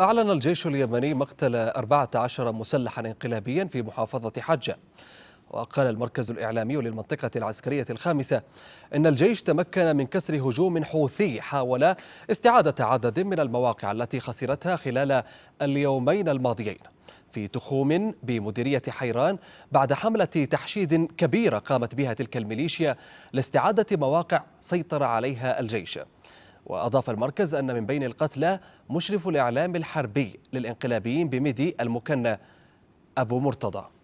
أعلن الجيش اليمني مقتل 14 مسلحا انقلابيا في محافظة حجة وقال المركز الإعلامي للمنطقة العسكرية الخامسة إن الجيش تمكن من كسر هجوم حوثي حاول استعادة عدد من المواقع التي خسرتها خلال اليومين الماضيين في تخوم بمديرية حيران بعد حملة تحشيد كبيرة قامت بها تلك الميليشيا لاستعادة مواقع سيطر عليها الجيش وأضاف المركز أن من بين القتلى مشرف الإعلام الحربي للإنقلابيين بميدي المكنى أبو مرتضى